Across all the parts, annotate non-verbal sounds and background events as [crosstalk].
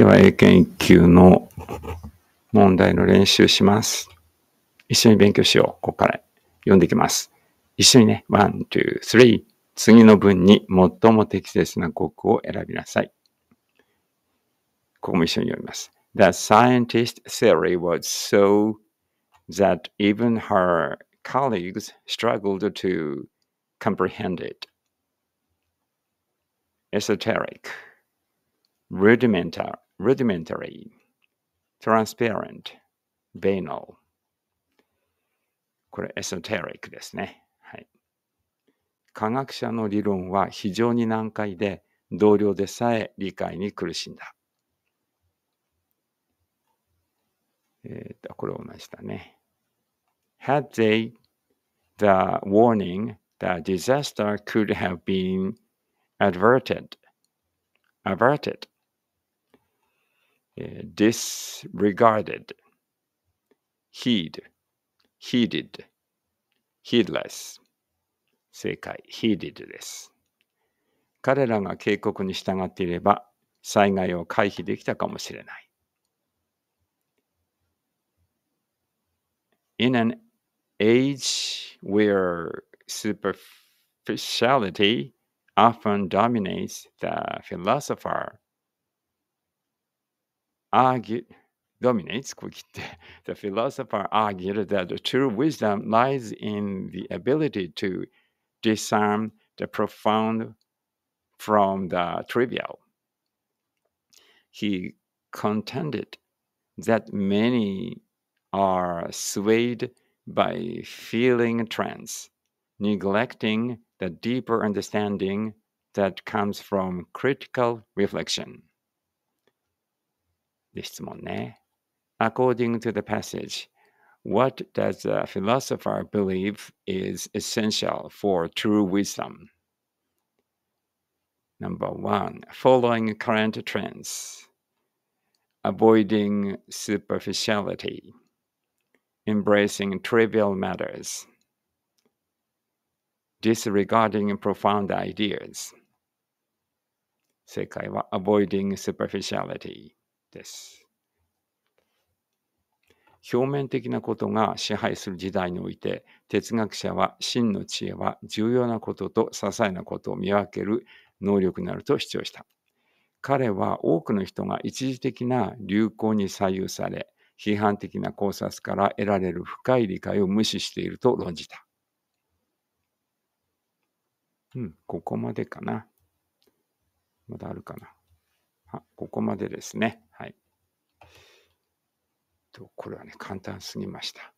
では、英検級の問題の練習します。一緒に勉強しよう。ここから読んでいきます。一緒にね、1、2、3。次の文に最も適切な句を選びなさい。ここも一緒に読みます。The scientist theory was so that even her colleagues struggled to comprehend it. Esoteric, rudimentary, rudimentary, transparent, banal これ esoteric ですね。はい。科学者の理論は非常に難解で同僚でさえ理解に苦しんだ。えっ、と、これ同じだね。Had they the warning that disaster could have been adverted, averted disregarded, heed, heeded, heedless 正解 heeded です彼らが警告に従っていれば災害を回避できたかもしれない In an age where superficiality often dominates the philosopher argue, dominates [laughs] The philosopher argued that the true wisdom lies in the ability to discern the profound from the trivial. He contended that many are swayed by feeling trends, neglecting the deeper understanding that comes from critical reflection. で質問ね。According to the passage, what does the philosopher believe is essential for true wisdom? Number one, following current trends, avoiding superficiality, embracing trivial matters, disregarding profound ideas. 正解は avoiding superficiality です。表面的なことが支配する時代において哲学者は真の知恵は重要なことと些細なことを見分ける能力になると主張した。彼は多くの人が一時的な流行に左右され批判的な考察から得られる深い理解を無視していると論じた。うん、ここまでかな。まだあるかな。あ、ここまでですね。と、これはね、簡単すぎました。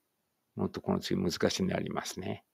もっとこの次難しいになりますね。